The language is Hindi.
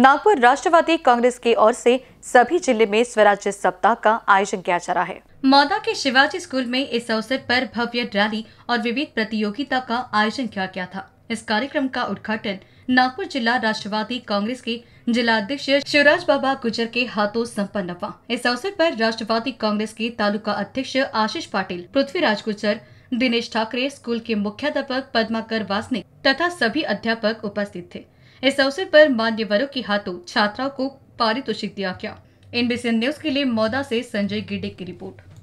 नागपुर राष्ट्रवादी कांग्रेस की ओर से सभी जिले में स्वराज्य सप्ताह का आयोजन किया जा रहा है मौदा के शिवाजी स्कूल में इस अवसर पर भव्य रैली और विविध प्रतियोगिता का आयोजन किया गया था इस कार्यक्रम का उद्घाटन नागपुर जिला राष्ट्रवादी कांग्रेस के जिला अध्यक्ष शिवराज बाबा गुजर के हाथों संपन्न हुआ इस अवसर पर राष्ट्रवादी कांग्रेस के तालुका अध्यक्ष आशीष पाटिल पृथ्वीराज गुजर दिनेश ठाकरे स्कूल के मुख्याध्यापक पद्माकर वासनिक तथा सभी अध्यापक उपस्थित थे इस अवसर पर मान्यवरों के हाथों छात्राओं को पारितोषिक दिया गया एनबीसी न्यूज के लिए मौदा से संजय गिडे की रिपोर्ट